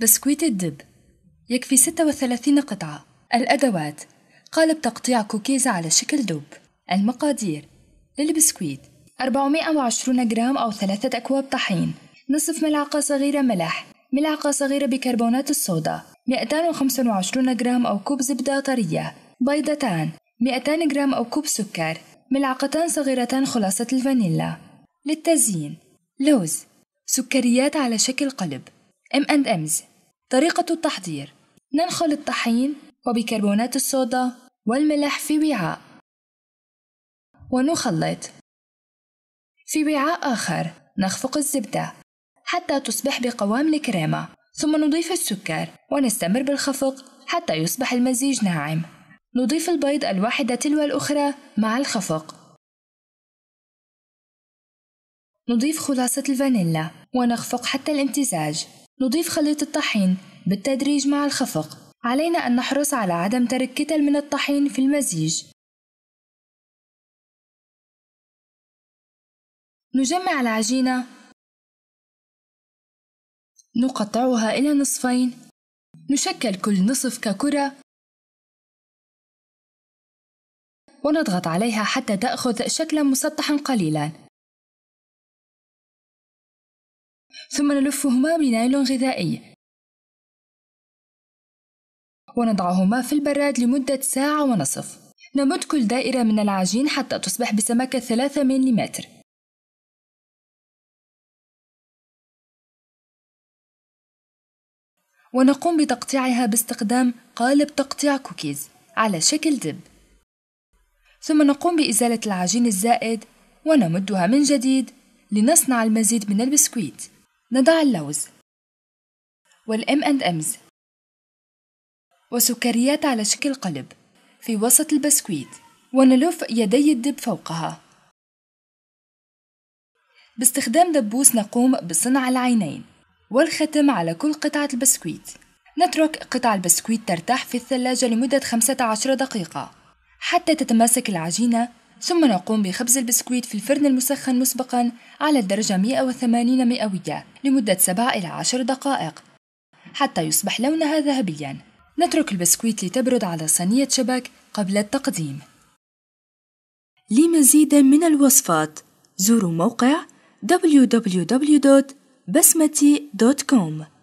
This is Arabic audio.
بسكويت الدب يكفي 36 قطعة الأدوات قالب تقطيع كوكيز على شكل دب المقادير للبسكويت 420 جرام أو ثلاثة أكواب طحين نصف ملعقة صغيرة ملح ملعقة صغيرة بيكربونات الصودا 225 جرام أو كوب زبدة طرية بيضتان 200 جرام أو كوب سكر ملعقتان صغيرتان خلاصة الفانيلا للتزيين لوز سكريات على شكل قلب M&M's طريقة التحضير ننخل الطحين وبيكربونات الصودا والملح في وعاء ونخلط في وعاء آخر نخفق الزبدة حتى تصبح بقوام الكريمة ثم نضيف السكر ونستمر بالخفق حتى يصبح المزيج ناعم نضيف البيض الواحدة تلو الأخرى مع الخفق نضيف خلاصة الفانيلا ونخفق حتى الامتزاج نضيف خليط الطحين بالتدريج مع الخفق علينا أن نحرص على عدم ترك كتل من الطحين في المزيج نجمع العجينة نقطعها إلى نصفين نشكل كل نصف ككرة ونضغط عليها حتى تأخذ شكلا مسطحا قليلا ثم نلفهما بنايلون غذائي ونضعهما في البراد لمدة ساعة ونصف نمد كل دائرة من العجين حتى تصبح بسمكة 3 ملم ونقوم بتقطيعها باستخدام قالب تقطيع كوكيز على شكل دب ثم نقوم بإزالة العجين الزائد ونمدها من جديد لنصنع المزيد من البسكويت نضع اللوز والام اند امز وسكريات على شكل قلب في وسط البسكويت ونلف يدي الدب فوقها باستخدام دبوس نقوم بصنع العينين والختم على كل قطعة البسكويت نترك قطع البسكويت ترتاح في الثلاجة لمدة 15 دقيقة حتى تتماسك العجينة ثم نقوم بخبز البسكويت في الفرن المسخن مسبقا على الدرجة 180 مئوية لمدة 7 إلى 10 دقائق حتى يصبح لونها ذهبيا نترك البسكويت لتبرد على صينية شبك قبل التقديم لمزيد من الوصفات زوروا موقع www.basmati.com